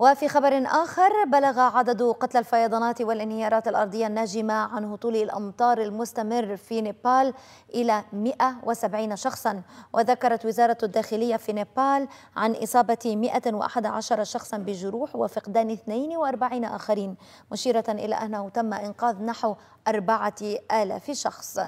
وفي خبر آخر بلغ عدد قتلى الفيضانات والانهيارات الأرضية الناجمة عن هطول الأمطار المستمر في نيبال إلى 170 شخصا وذكرت وزارة الداخلية في نيبال عن إصابة 111 شخصا بجروح وفقدان 42 آخرين مشيرة إلى أنه تم إنقاذ نحو 4000 شخص